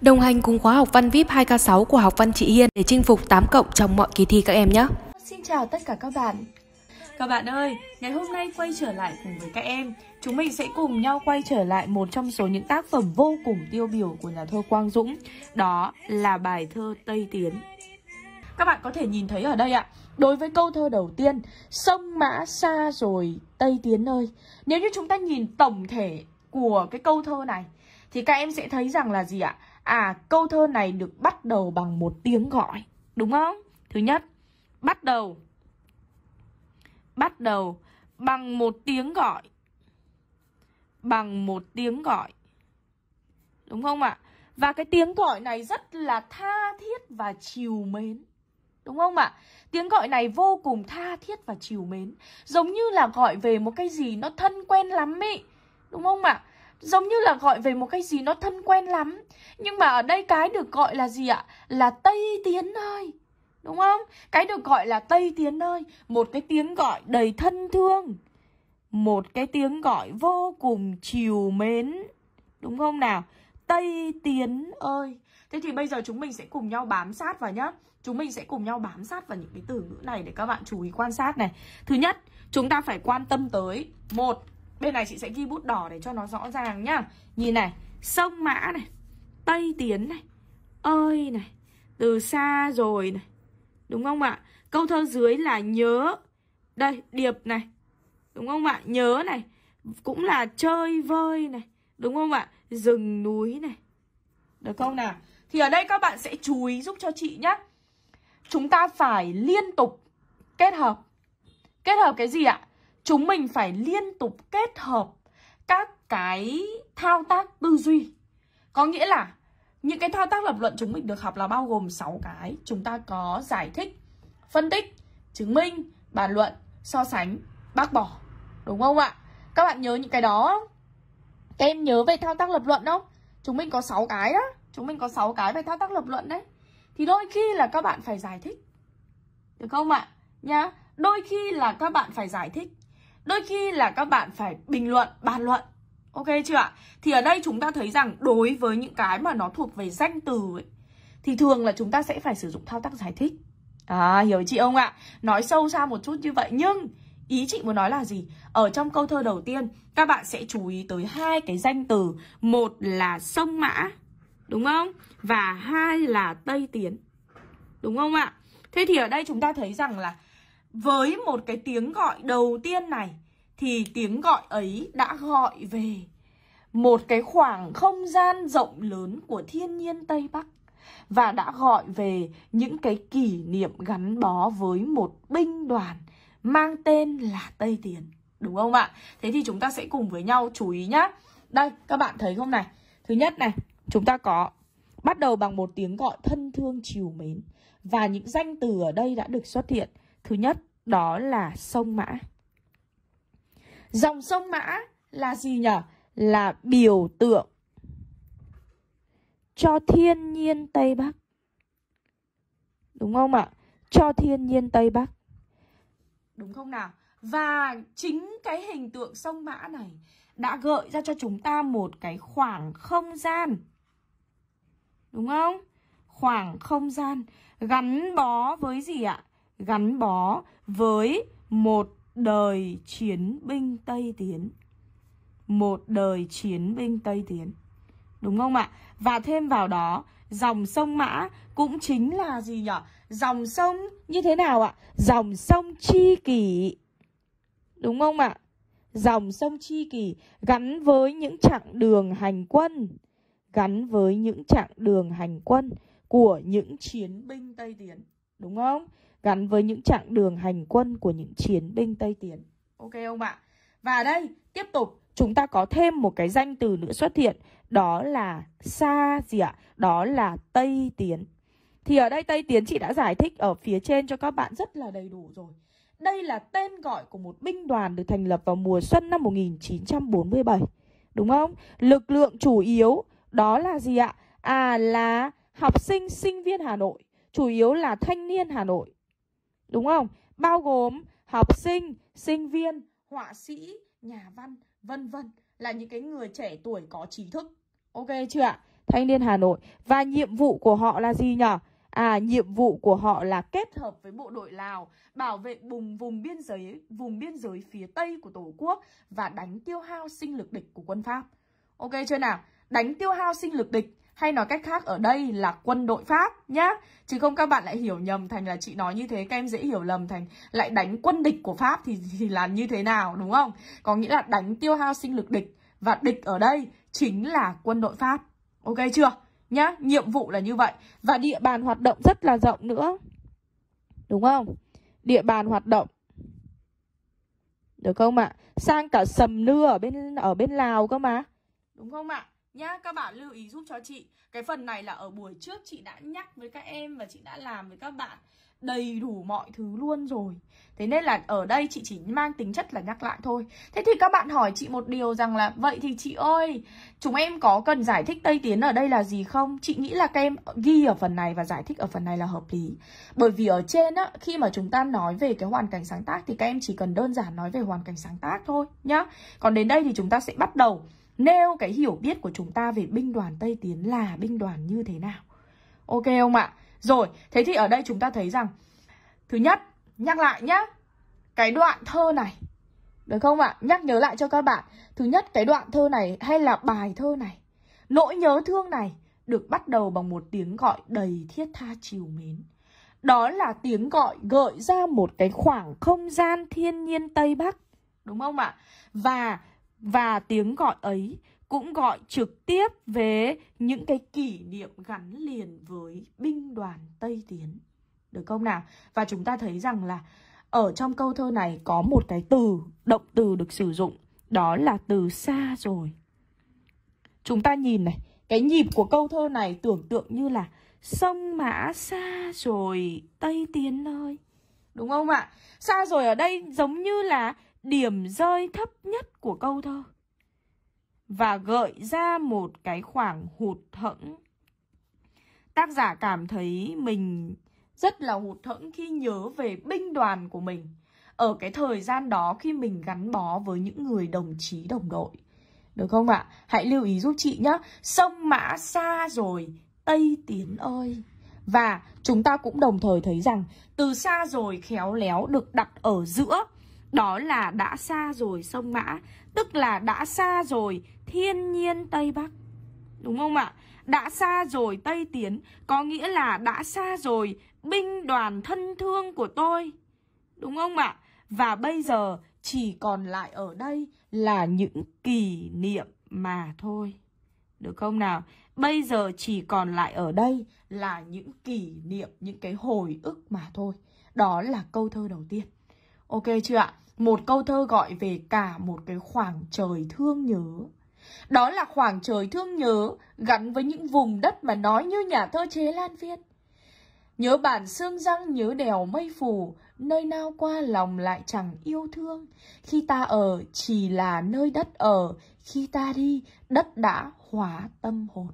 Đồng hành cùng khóa học văn VIP 2K6 của học văn chị Hiên để chinh phục 8 cộng trong mọi kỳ thi các em nhé. Xin chào tất cả các bạn. Các bạn ơi, ngày hôm nay quay trở lại cùng với các em, chúng mình sẽ cùng nhau quay trở lại một trong số những tác phẩm vô cùng tiêu biểu của nhà thơ Quang Dũng, đó là bài thơ Tây Tiến. Các bạn có thể nhìn thấy ở đây ạ, đối với câu thơ đầu tiên, sông mã xa rồi Tây Tiến ơi. Nếu như chúng ta nhìn tổng thể của cái câu thơ này thì các em sẽ thấy rằng là gì ạ? À câu thơ này được bắt đầu bằng một tiếng gọi Đúng không? Thứ nhất Bắt đầu Bắt đầu bằng một tiếng gọi Bằng một tiếng gọi Đúng không ạ? Và cái tiếng gọi này rất là tha thiết và chiều mến Đúng không ạ? Tiếng gọi này vô cùng tha thiết và chiều mến Giống như là gọi về một cái gì nó thân quen lắm ý Đúng không ạ? Giống như là gọi về một cái gì nó thân quen lắm Nhưng mà ở đây cái được gọi là gì ạ? Là Tây Tiến ơi Đúng không? Cái được gọi là Tây Tiến ơi Một cái tiếng gọi đầy thân thương Một cái tiếng gọi vô cùng chiều mến Đúng không nào? Tây Tiến ơi Thế thì bây giờ chúng mình sẽ cùng nhau bám sát vào nhá Chúng mình sẽ cùng nhau bám sát vào những cái từ ngữ này để các bạn chú ý quan sát này Thứ nhất, chúng ta phải quan tâm tới một Bên này chị sẽ ghi bút đỏ để cho nó rõ ràng nhá Nhìn này, sông Mã này Tây Tiến này Ơi này, từ xa rồi này Đúng không ạ? Câu thơ dưới là nhớ Đây, điệp này Đúng không ạ? Nhớ này Cũng là chơi vơi này Đúng không ạ? Rừng núi này Được không nào? Thì ở đây các bạn sẽ chú ý giúp cho chị nhé Chúng ta phải liên tục kết hợp Kết hợp cái gì ạ? chúng mình phải liên tục kết hợp các cái thao tác tư duy có nghĩa là những cái thao tác lập luận chúng mình được học là bao gồm 6 cái chúng ta có giải thích phân tích chứng minh bàn luận so sánh bác bỏ đúng không ạ các bạn nhớ những cái đó các em nhớ về thao tác lập luận không chúng mình có 6 cái đó chúng mình có 6 cái về thao tác lập luận đấy thì đôi khi là các bạn phải giải thích được không ạ nhá đôi khi là các bạn phải giải thích đôi khi là các bạn phải bình luận bàn luận ok chưa ạ thì ở đây chúng ta thấy rằng đối với những cái mà nó thuộc về danh từ ấy, thì thường là chúng ta sẽ phải sử dụng thao tác giải thích à hiểu chị ông ạ nói sâu xa một chút như vậy nhưng ý chị muốn nói là gì ở trong câu thơ đầu tiên các bạn sẽ chú ý tới hai cái danh từ một là sông mã đúng không và hai là tây tiến đúng không ạ thế thì ở đây chúng ta thấy rằng là với một cái tiếng gọi đầu tiên này thì tiếng gọi ấy đã gọi về một cái khoảng không gian rộng lớn của thiên nhiên Tây Bắc và đã gọi về những cái kỷ niệm gắn bó với một binh đoàn mang tên là Tây Tiến. Đúng không ạ? Thế thì chúng ta sẽ cùng với nhau chú ý nhá. Đây, các bạn thấy không này? Thứ nhất này, chúng ta có bắt đầu bằng một tiếng gọi thân thương chiều mến và những danh từ ở đây đã được xuất hiện. Thứ nhất, đó là sông Mã. Dòng sông Mã là gì nhỉ? Là biểu tượng cho thiên nhiên Tây Bắc. Đúng không ạ? Cho thiên nhiên Tây Bắc. Đúng không nào? Và chính cái hình tượng sông Mã này đã gợi ra cho chúng ta một cái khoảng không gian. Đúng không? Khoảng không gian gắn bó với gì ạ? gắn bó với một đời chiến binh Tây Tiến. Một đời chiến binh Tây Tiến. Đúng không ạ? Và thêm vào đó, dòng sông Mã cũng chính là gì nhỉ? Dòng sông như thế nào ạ? Dòng sông Chi Kỷ. Đúng không ạ? Dòng sông Chi Kỷ gắn với những chặng đường hành quân. Gắn với những chặng đường hành quân của những chiến binh Tây Tiến. Đúng không? gắn với những chặng đường hành quân của những chiến binh Tây Tiến. Ok ông ạ? Và đây, tiếp tục chúng ta có thêm một cái danh từ nữa xuất hiện, đó là xa gì ạ? Đó là Tây Tiến. Thì ở đây Tây Tiến chị đã giải thích ở phía trên cho các bạn rất là đầy đủ rồi. Đây là tên gọi của một binh đoàn được thành lập vào mùa xuân năm 1947. Đúng không? Lực lượng chủ yếu đó là gì ạ? À là học sinh, sinh viên Hà Nội. Chủ yếu là thanh niên Hà Nội. Đúng không? Bao gồm học sinh, sinh viên, họa sĩ, nhà văn, vân vân là những cái người trẻ tuổi có trí thức. Ok chưa ạ? Thanh niên Hà Nội. Và nhiệm vụ của họ là gì nhỉ? À, nhiệm vụ của họ là kết hợp với bộ đội Lào bảo vệ vùng vùng biên giới vùng biên giới phía tây của Tổ quốc và đánh tiêu hao sinh lực địch của quân Pháp. Ok chưa nào? Đánh tiêu hao sinh lực địch hay nói cách khác ở đây là quân đội Pháp nhá. Chứ không các bạn lại hiểu nhầm thành là chị nói như thế các em dễ hiểu lầm thành lại đánh quân địch của Pháp thì, thì là như thế nào đúng không? Có nghĩa là đánh tiêu hao sinh lực địch và địch ở đây chính là quân đội Pháp. Ok chưa? Nhá, nhiệm vụ là như vậy và địa bàn hoạt động rất là rộng nữa. Đúng không? Địa bàn hoạt động được không ạ? Sang cả sầm nưa ở bên ở bên Lào cơ mà. Đúng không ạ? Nhá, các bạn lưu ý giúp cho chị Cái phần này là ở buổi trước chị đã nhắc với các em Và chị đã làm với các bạn đầy đủ mọi thứ luôn rồi Thế nên là ở đây chị chỉ mang tính chất là nhắc lại thôi Thế thì các bạn hỏi chị một điều rằng là Vậy thì chị ơi, chúng em có cần giải thích Tây Tiến ở đây là gì không? Chị nghĩ là các em ghi ở phần này và giải thích ở phần này là hợp lý Bởi vì ở trên á, khi mà chúng ta nói về cái hoàn cảnh sáng tác Thì các em chỉ cần đơn giản nói về hoàn cảnh sáng tác thôi nhá Còn đến đây thì chúng ta sẽ bắt đầu nêu cái hiểu biết của chúng ta về binh đoàn Tây Tiến là binh đoàn như thế nào. Ok không ạ? Rồi, thế thì ở đây chúng ta thấy rằng Thứ nhất, nhắc lại nhá Cái đoạn thơ này Được không ạ? Nhắc nhớ lại cho các bạn Thứ nhất, cái đoạn thơ này hay là bài thơ này Nỗi nhớ thương này được bắt đầu bằng một tiếng gọi đầy thiết tha chiều mến Đó là tiếng gọi gợi ra một cái khoảng không gian thiên nhiên Tây Bắc Đúng không ạ? Và và tiếng gọi ấy cũng gọi trực tiếp về những cái kỷ niệm gắn liền với binh đoàn Tây Tiến. Được không nào? Và chúng ta thấy rằng là ở trong câu thơ này có một cái từ, động từ được sử dụng, đó là từ xa rồi. Chúng ta nhìn này, cái nhịp của câu thơ này tưởng tượng như là sông mã xa rồi Tây Tiến ơi. Đúng không ạ? Xa rồi ở đây giống như là điểm rơi thấp nhất của câu thơ và gợi ra một cái khoảng hụt hẫng. Tác giả cảm thấy mình rất là hụt hẫng khi nhớ về binh đoàn của mình ở cái thời gian đó khi mình gắn bó với những người đồng chí đồng đội. Được không ạ? Hãy lưu ý giúp chị nhé. Sông Mã xa rồi, Tây Tiến ơi. Và chúng ta cũng đồng thời thấy rằng từ xa rồi khéo léo được đặt ở giữa đó là đã xa rồi sông Mã Tức là đã xa rồi thiên nhiên Tây Bắc Đúng không ạ? Đã xa rồi Tây Tiến Có nghĩa là đã xa rồi binh đoàn thân thương của tôi Đúng không ạ? Và bây giờ chỉ còn lại ở đây là những kỷ niệm mà thôi Được không nào? Bây giờ chỉ còn lại ở đây là những kỷ niệm, những cái hồi ức mà thôi Đó là câu thơ đầu tiên Ok chưa ạ? Một câu thơ gọi về cả một cái khoảng trời thương nhớ. Đó là khoảng trời thương nhớ gắn với những vùng đất mà nói như nhà thơ Chế Lan viết. Nhớ bản xương răng nhớ đèo mây phủ, nơi nào qua lòng lại chẳng yêu thương. Khi ta ở chỉ là nơi đất ở, khi ta đi đất đã hóa tâm hồn.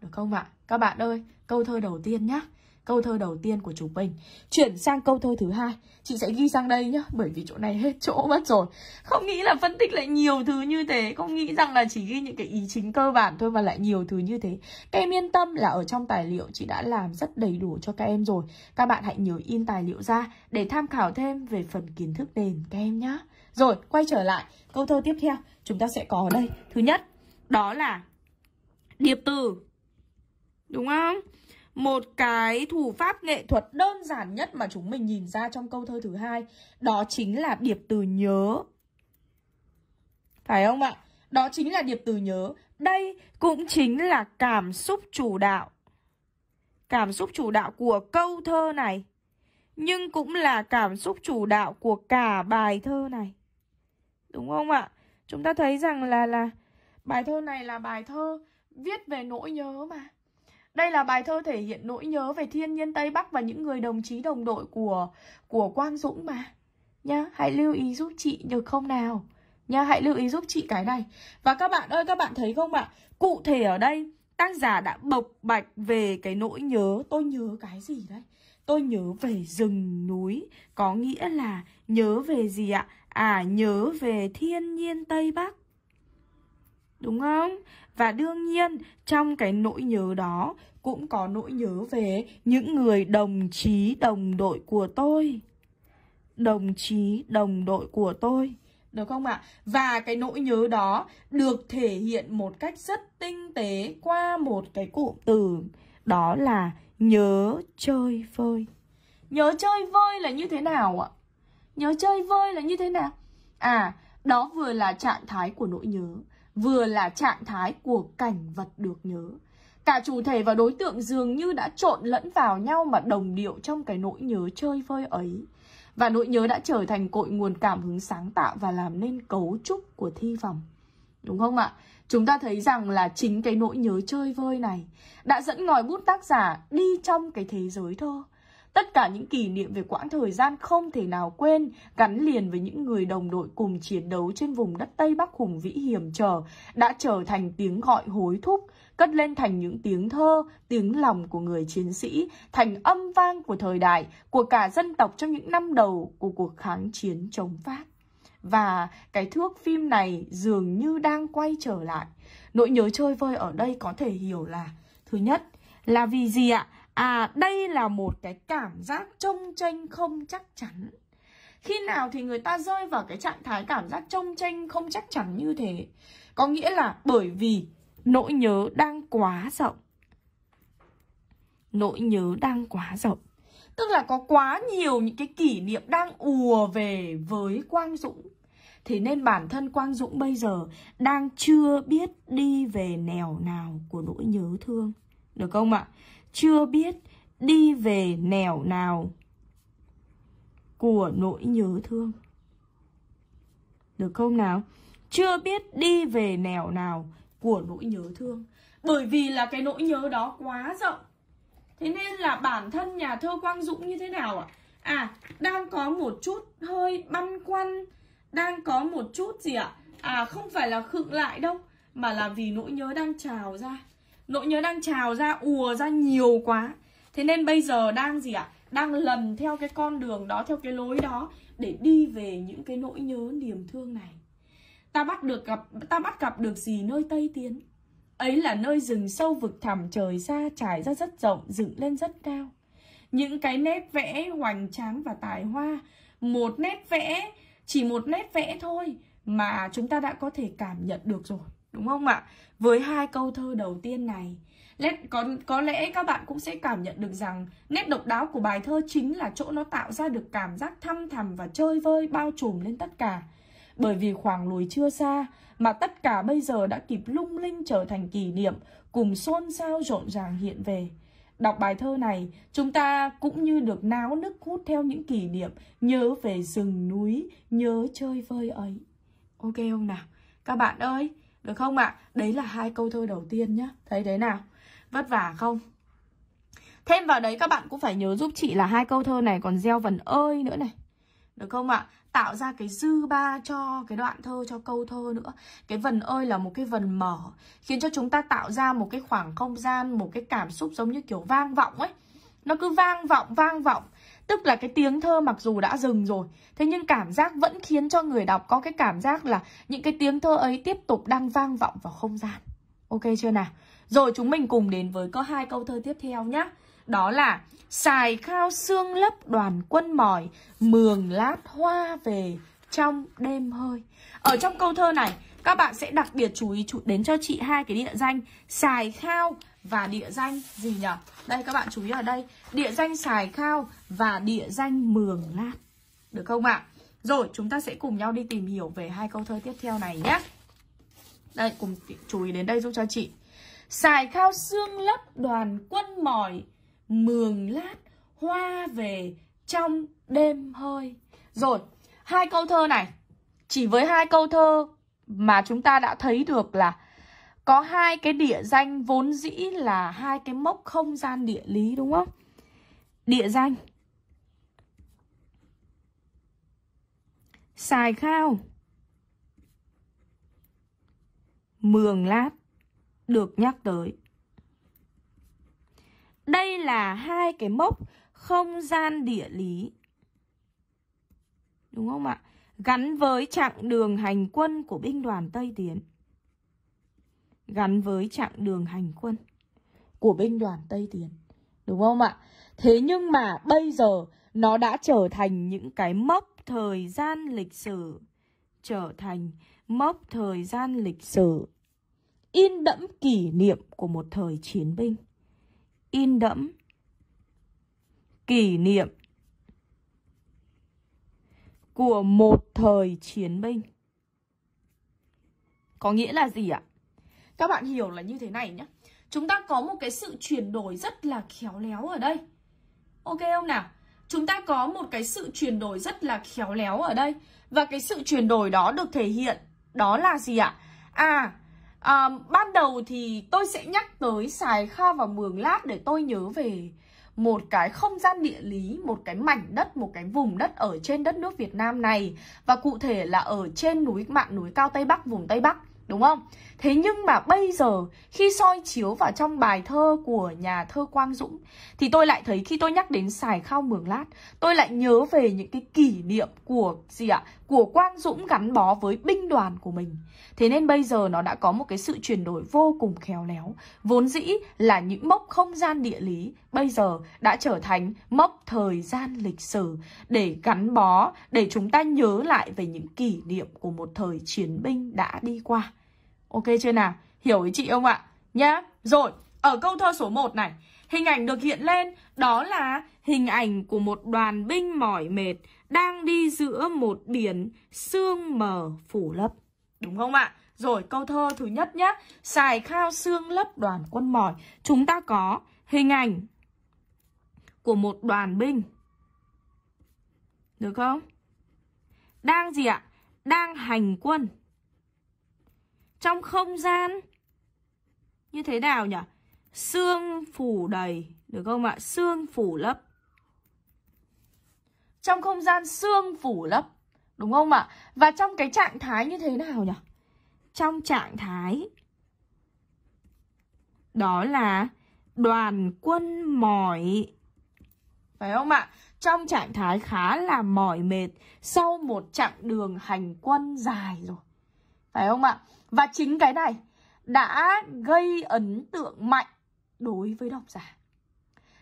Được không ạ? Các bạn ơi, câu thơ đầu tiên nhé câu thơ đầu tiên của chúng mình chuyển sang câu thơ thứ hai chị sẽ ghi sang đây nhá bởi vì chỗ này hết chỗ mất rồi không nghĩ là phân tích lại nhiều thứ như thế không nghĩ rằng là chỉ ghi những cái ý chính cơ bản thôi mà lại nhiều thứ như thế các em yên tâm là ở trong tài liệu chị đã làm rất đầy đủ cho các em rồi các bạn hãy nhớ in tài liệu ra để tham khảo thêm về phần kiến thức nền các em nhá rồi quay trở lại câu thơ tiếp theo chúng ta sẽ có ở đây thứ nhất đó là điệp từ đúng không một cái thủ pháp nghệ thuật đơn giản nhất mà chúng mình nhìn ra trong câu thơ thứ hai đó chính là điệp từ nhớ phải không ạ đó chính là điệp từ nhớ đây cũng chính là cảm xúc chủ đạo cảm xúc chủ đạo của câu thơ này nhưng cũng là cảm xúc chủ đạo của cả bài thơ này đúng không ạ chúng ta thấy rằng là là bài thơ này là bài thơ viết về nỗi nhớ mà đây là bài thơ thể hiện nỗi nhớ về thiên nhiên Tây Bắc và những người đồng chí đồng đội của của Quang Dũng mà. Nhá, hãy lưu ý giúp chị được không nào? Nhá, hãy lưu ý giúp chị cái này. Và các bạn ơi, các bạn thấy không ạ? Cụ thể ở đây, tác giả đã bộc bạch về cái nỗi nhớ. Tôi nhớ cái gì đấy? Tôi nhớ về rừng núi, có nghĩa là nhớ về gì ạ? À, nhớ về thiên nhiên Tây Bắc đúng không? Và đương nhiên trong cái nỗi nhớ đó cũng có nỗi nhớ về những người đồng chí đồng đội của tôi. Đồng chí đồng đội của tôi, được không ạ? Và cái nỗi nhớ đó được thể hiện một cách rất tinh tế qua một cái cụm từ đó là nhớ chơi vơi. Nhớ chơi vơi là như thế nào ạ? Nhớ chơi vơi là như thế nào? À, đó vừa là trạng thái của nỗi nhớ vừa là trạng thái của cảnh vật được nhớ. Cả chủ thể và đối tượng dường như đã trộn lẫn vào nhau mà đồng điệu trong cái nỗi nhớ chơi vơi ấy. Và nỗi nhớ đã trở thành cội nguồn cảm hứng sáng tạo và làm nên cấu trúc của thi vòng. Đúng không ạ? Chúng ta thấy rằng là chính cái nỗi nhớ chơi vơi này đã dẫn ngòi bút tác giả đi trong cái thế giới thôi. Tất cả những kỷ niệm về quãng thời gian không thể nào quên, gắn liền với những người đồng đội cùng chiến đấu trên vùng đất Tây Bắc hùng vĩ hiểm trở, đã trở thành tiếng gọi hối thúc, cất lên thành những tiếng thơ, tiếng lòng của người chiến sĩ, thành âm vang của thời đại, của cả dân tộc trong những năm đầu của cuộc kháng chiến chống Pháp. Và cái thước phim này dường như đang quay trở lại. Nỗi nhớ chơi vơi ở đây có thể hiểu là Thứ nhất là vì gì ạ? à đây là một cái cảm giác trông tranh không chắc chắn khi nào thì người ta rơi vào cái trạng thái cảm giác trông tranh không chắc chắn như thế có nghĩa là bởi vì nỗi nhớ đang quá rộng nỗi nhớ đang quá rộng tức là có quá nhiều những cái kỷ niệm đang ùa về với quang dũng thế nên bản thân quang dũng bây giờ đang chưa biết đi về nẻo nào của nỗi nhớ thương được không ạ chưa biết đi về nẻo nào của nỗi nhớ thương được không nào chưa biết đi về nẻo nào của nỗi nhớ thương bởi vì là cái nỗi nhớ đó quá rộng thế nên là bản thân nhà thơ quang dũng như thế nào ạ à? à đang có một chút hơi băn khoăn đang có một chút gì ạ à? à không phải là khựng lại đâu mà là vì nỗi nhớ đang trào ra nỗi nhớ đang trào ra ùa ra nhiều quá thế nên bây giờ đang gì ạ à? đang lần theo cái con đường đó theo cái lối đó để đi về những cái nỗi nhớ niềm thương này ta bắt được gặp ta bắt gặp được gì nơi tây tiến ấy là nơi rừng sâu vực thẳm trời xa trải ra rất rộng dựng lên rất cao những cái nét vẽ hoành tráng và tài hoa một nét vẽ chỉ một nét vẽ thôi mà chúng ta đã có thể cảm nhận được rồi đúng không ạ? Với hai câu thơ đầu tiên này, có có lẽ các bạn cũng sẽ cảm nhận được rằng nét độc đáo của bài thơ chính là chỗ nó tạo ra được cảm giác thăm thầm và chơi vơi bao trùm lên tất cả. Bởi vì khoảng lùi chưa xa mà tất cả bây giờ đã kịp lung linh trở thành kỷ niệm cùng xôn xao rộn ràng hiện về. Đọc bài thơ này, chúng ta cũng như được náo nức hút theo những kỷ niệm nhớ về rừng núi, nhớ chơi vơi ấy. Ok không nào? Các bạn ơi, được không ạ? À? Đấy là hai câu thơ đầu tiên nhá. Thấy đấy nào? Vất vả không? Thêm vào đấy các bạn cũng phải nhớ giúp chị là hai câu thơ này còn gieo vần ơi nữa này. Được không ạ? À? Tạo ra cái dư ba cho cái đoạn thơ, cho câu thơ nữa Cái vần ơi là một cái vần mở Khiến cho chúng ta tạo ra một cái khoảng không gian Một cái cảm xúc giống như kiểu vang vọng ấy Nó cứ vang vọng, vang vọng Tức là cái tiếng thơ mặc dù đã dừng rồi, thế nhưng cảm giác vẫn khiến cho người đọc có cái cảm giác là những cái tiếng thơ ấy tiếp tục đang vang vọng vào không gian. Ok chưa nào? Rồi chúng mình cùng đến với có hai câu thơ tiếp theo nhé. Đó là Xài khao xương lấp đoàn quân mỏi, mường lát hoa về trong đêm hơi. Ở trong câu thơ này, các bạn sẽ đặc biệt chú ý đến cho chị hai cái địa danh xài khao và địa danh gì nhỉ đây các bạn chú ý ở đây địa danh xài khao và địa danh mường lát được không ạ rồi chúng ta sẽ cùng nhau đi tìm hiểu về hai câu thơ tiếp theo này nhé đây cùng chú ý đến đây giúp cho chị xài khao xương lấp đoàn quân mỏi mường lát hoa về trong đêm hơi rồi hai câu thơ này chỉ với hai câu thơ mà chúng ta đã thấy được là có hai cái địa danh vốn dĩ là hai cái mốc không gian địa lý đúng không? Địa danh Sài Khao Mường Lát được nhắc tới. Đây là hai cái mốc không gian địa lý. Đúng không ạ? gắn với chặng đường hành quân của binh đoàn Tây Tiến. Gắn với chặng đường hành quân của binh đoàn Tây Tiến. Đúng không ạ? Thế nhưng mà bây giờ nó đã trở thành những cái mốc thời gian lịch sử. Trở thành mốc thời gian lịch sử. In đẫm kỷ niệm của một thời chiến binh. In đẫm kỷ niệm của một thời chiến binh. Có nghĩa là gì ạ? Các bạn hiểu là như thế này nhé. Chúng ta có một cái sự chuyển đổi rất là khéo léo ở đây. Ok không nào? Chúng ta có một cái sự chuyển đổi rất là khéo léo ở đây. Và cái sự chuyển đổi đó được thể hiện đó là gì ạ? À, à ban đầu thì tôi sẽ nhắc tới xài kha và mường lát để tôi nhớ về một cái không gian địa lý, một cái mảnh đất, một cái vùng đất ở trên đất nước Việt Nam này và cụ thể là ở trên núi mạn núi cao Tây Bắc, vùng Tây Bắc đúng không? Thế nhưng mà bây giờ khi soi chiếu vào trong bài thơ của nhà thơ Quang Dũng thì tôi lại thấy khi tôi nhắc đến Sài Khao Mường Lát, tôi lại nhớ về những cái kỷ niệm của gì ạ? của Quang Dũng gắn bó với binh đoàn của mình. Thế nên bây giờ nó đã có một cái sự chuyển đổi vô cùng khéo léo. Vốn dĩ là những mốc không gian địa lý, bây giờ đã trở thành mốc thời gian lịch sử để gắn bó, để chúng ta nhớ lại về những kỷ niệm của một thời chiến binh đã đi qua. Ok chưa nào? Hiểu ý chị không ạ? Nhá. Rồi, ở câu thơ số 1 này, Hình ảnh được hiện lên đó là hình ảnh của một đoàn binh mỏi mệt đang đi giữa một biển sương mờ phủ lấp. Đúng không ạ? Rồi câu thơ thứ nhất nhé. Xài khao sương lấp đoàn quân mỏi. Chúng ta có hình ảnh của một đoàn binh. Được không? Đang gì ạ? Đang hành quân. Trong không gian như thế nào nhỉ? xương phủ đầy được không ạ xương phủ lấp trong không gian xương phủ lấp đúng không ạ và trong cái trạng thái như thế nào nhỉ trong trạng thái đó là đoàn quân mỏi phải không ạ trong trạng thái khá là mỏi mệt sau một chặng đường hành quân dài rồi phải không ạ và chính cái này đã gây ấn tượng mạnh đối với độc giả.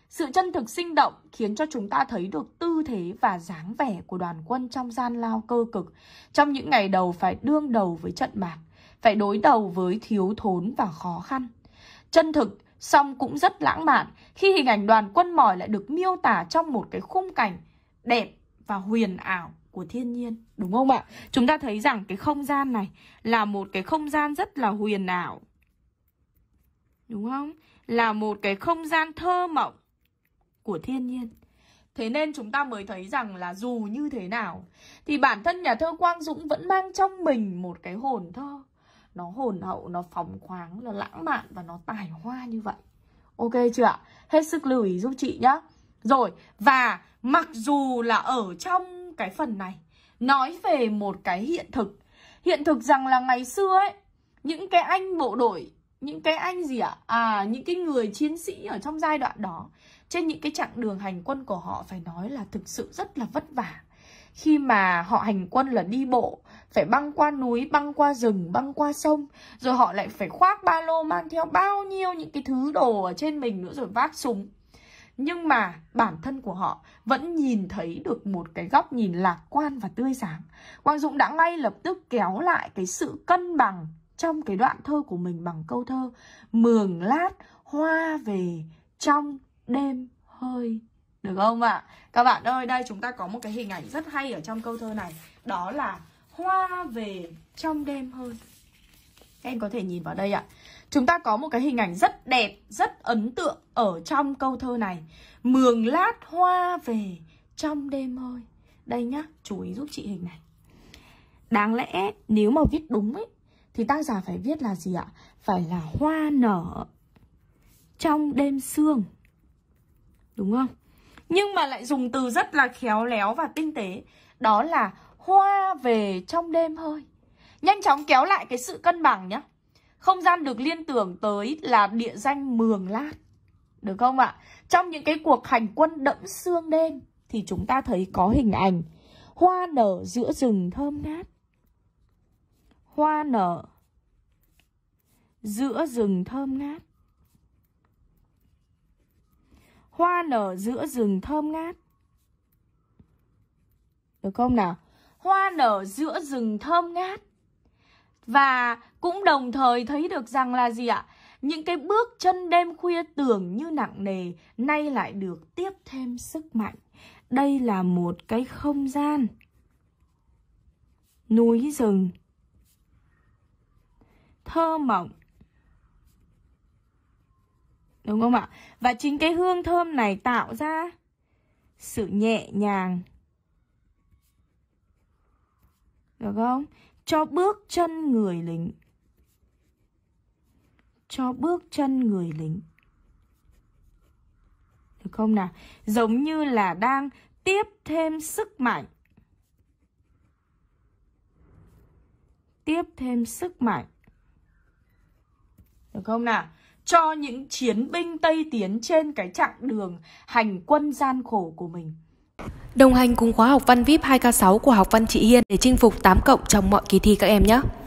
Sự chân thực sinh động khiến cho chúng ta thấy được tư thế và dáng vẻ của đoàn quân trong gian lao cơ cực trong những ngày đầu phải đương đầu với trận mạc, phải đối đầu với thiếu thốn và khó khăn. Chân thực song cũng rất lãng mạn khi hình ảnh đoàn quân mỏi lại được miêu tả trong một cái khung cảnh đẹp và huyền ảo của thiên nhiên đúng không ạ chúng ta thấy rằng cái không gian này là một cái không gian rất là huyền ảo Đúng không? Là một cái không gian thơ mộng của thiên nhiên. Thế nên chúng ta mới thấy rằng là dù như thế nào thì bản thân nhà thơ Quang Dũng vẫn mang trong mình một cái hồn thơ. Nó hồn hậu, nó phóng khoáng, nó lãng mạn và nó tài hoa như vậy. Ok chưa ạ? Hết sức lưu ý giúp chị nhá. Rồi, và mặc dù là ở trong cái phần này nói về một cái hiện thực, hiện thực rằng là ngày xưa ấy, những cái anh bộ đội những cái anh gì ạ à? à những cái người chiến sĩ ở trong giai đoạn đó trên những cái chặng đường hành quân của họ phải nói là thực sự rất là vất vả khi mà họ hành quân là đi bộ phải băng qua núi băng qua rừng băng qua sông rồi họ lại phải khoác ba lô mang theo bao nhiêu những cái thứ đồ ở trên mình nữa rồi vác súng nhưng mà bản thân của họ vẫn nhìn thấy được một cái góc nhìn lạc quan và tươi sáng quang dũng đã ngay lập tức kéo lại cái sự cân bằng trong cái đoạn thơ của mình bằng câu thơ Mường lát hoa về trong đêm hơi Được không ạ? À? Các bạn ơi, đây chúng ta có một cái hình ảnh rất hay ở trong câu thơ này Đó là hoa về trong đêm hơi em có thể nhìn vào đây ạ Chúng ta có một cái hình ảnh rất đẹp, rất ấn tượng ở trong câu thơ này Mường lát hoa về trong đêm hơi Đây nhá, chú ý giúp chị hình này Đáng lẽ nếu mà viết đúng ấy thì tác giả phải viết là gì ạ? Phải là hoa nở trong đêm sương. Đúng không? Nhưng mà lại dùng từ rất là khéo léo và tinh tế. Đó là hoa về trong đêm hơi. Nhanh chóng kéo lại cái sự cân bằng nhé. Không gian được liên tưởng tới là địa danh Mường Lát. Được không ạ? Trong những cái cuộc hành quân đẫm sương đêm thì chúng ta thấy có hình ảnh hoa nở giữa rừng thơm ngát hoa nở giữa rừng thơm ngát hoa nở giữa rừng thơm ngát được không nào hoa nở giữa rừng thơm ngát và cũng đồng thời thấy được rằng là gì ạ những cái bước chân đêm khuya tưởng như nặng nề nay lại được tiếp thêm sức mạnh đây là một cái không gian núi rừng thơ mộng đúng không ạ và chính cái hương thơm này tạo ra sự nhẹ nhàng được không cho bước chân người lính cho bước chân người lính được không nào giống như là đang tiếp thêm sức mạnh tiếp thêm sức mạnh được không nào? Cho những chiến binh Tây Tiến trên cái chặng đường hành quân gian khổ của mình. Đồng hành cùng khóa học văn VIP 2K6 của học văn chị Hiên để chinh phục 8 cộng trong mọi kỳ thi các em nhé.